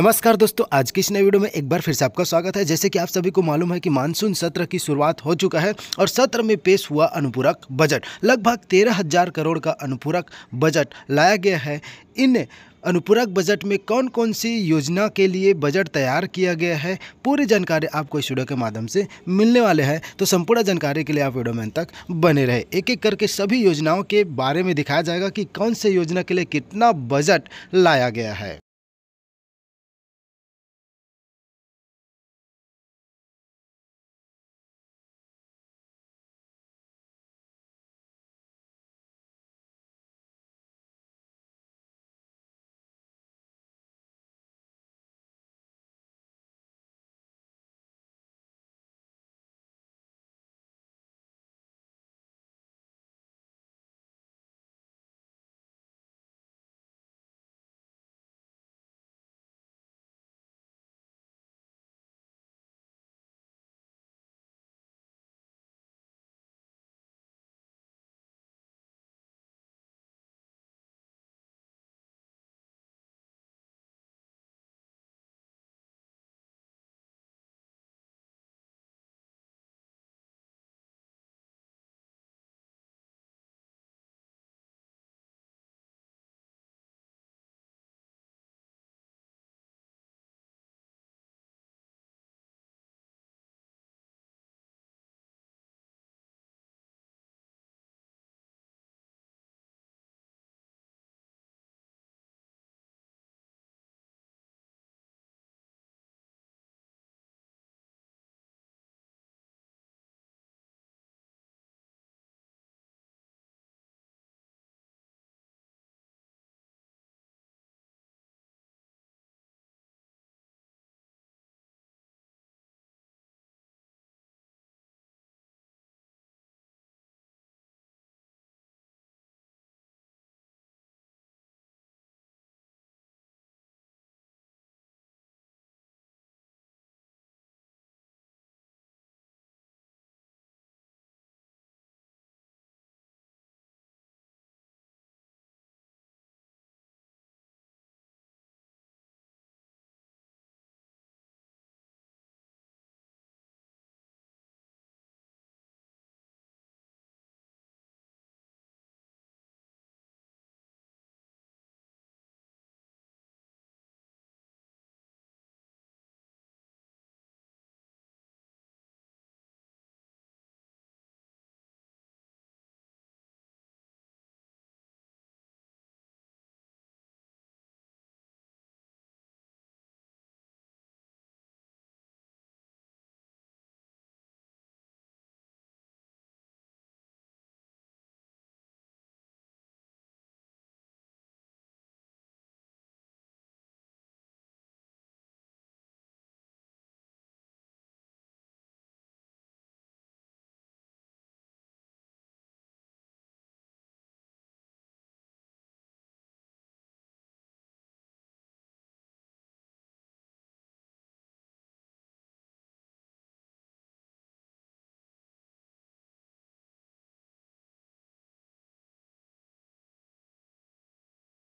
नमस्कार दोस्तों आज की इस नए वीडियो में एक बार फिर से आपका स्वागत है जैसे कि आप सभी को मालूम है कि मानसून सत्र की शुरुआत हो चुका है और सत्र में पेश हुआ अनुपूरक बजट लगभग तेरह हजार करोड़ का अनुपूरक बजट लाया गया है इन अनुपूरक बजट में कौन कौन सी योजना के लिए बजट तैयार किया गया है पूरी जानकारी आपको इस वीडियो के माध्यम से मिलने वाले हैं तो संपूर्ण जानकारी के लिए आप वीडियो में तक बने रहे एक एक करके सभी योजनाओं के बारे में दिखाया जाएगा कि कौन से योजना के लिए कितना बजट लाया गया है